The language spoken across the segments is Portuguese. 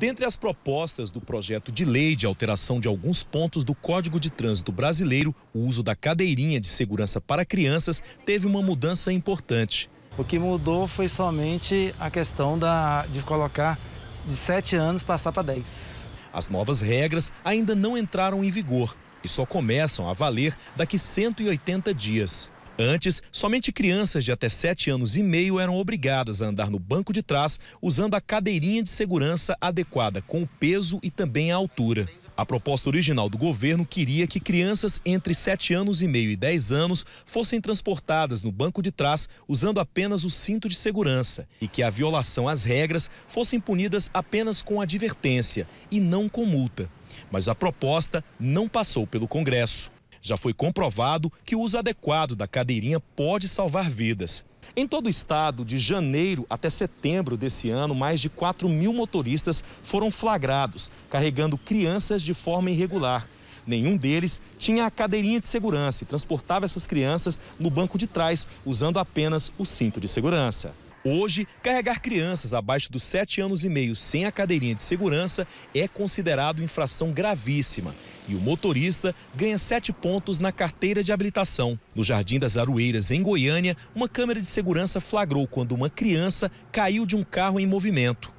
Dentre as propostas do projeto de lei de alteração de alguns pontos do Código de Trânsito Brasileiro, o uso da cadeirinha de segurança para crianças teve uma mudança importante. O que mudou foi somente a questão da, de colocar de 7 anos passar para 10. As novas regras ainda não entraram em vigor e só começam a valer daqui 180 dias. Antes, somente crianças de até 7 anos e meio eram obrigadas a andar no banco de trás usando a cadeirinha de segurança adequada com o peso e também a altura. A proposta original do governo queria que crianças entre 7 anos e meio e 10 anos fossem transportadas no banco de trás usando apenas o cinto de segurança e que a violação às regras fossem punidas apenas com advertência e não com multa. Mas a proposta não passou pelo Congresso. Já foi comprovado que o uso adequado da cadeirinha pode salvar vidas. Em todo o estado, de janeiro até setembro desse ano, mais de 4 mil motoristas foram flagrados, carregando crianças de forma irregular. Nenhum deles tinha a cadeirinha de segurança e transportava essas crianças no banco de trás, usando apenas o cinto de segurança. Hoje, carregar crianças abaixo dos 7 anos e meio sem a cadeirinha de segurança é considerado infração gravíssima e o motorista ganha 7 pontos na carteira de habilitação. No Jardim das Aroeiras, em Goiânia, uma câmera de segurança flagrou quando uma criança caiu de um carro em movimento.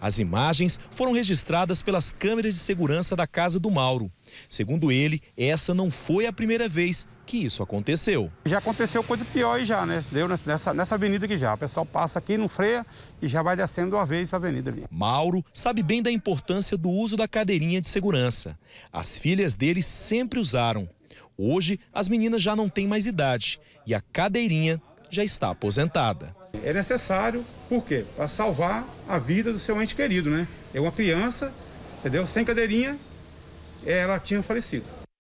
As imagens foram registradas pelas câmeras de segurança da casa do Mauro. Segundo ele, essa não foi a primeira vez que isso aconteceu. Já aconteceu coisa pior aí já, né? Deu nessa, nessa avenida aqui já. O pessoal passa aqui, não freia e já vai descendo uma vez a avenida ali. Mauro sabe bem da importância do uso da cadeirinha de segurança. As filhas dele sempre usaram. Hoje, as meninas já não têm mais idade e a cadeirinha já está aposentada é necessário, por quê? Para salvar a vida do seu ente querido, né? É uma criança, entendeu? Sem cadeirinha, ela tinha falecido.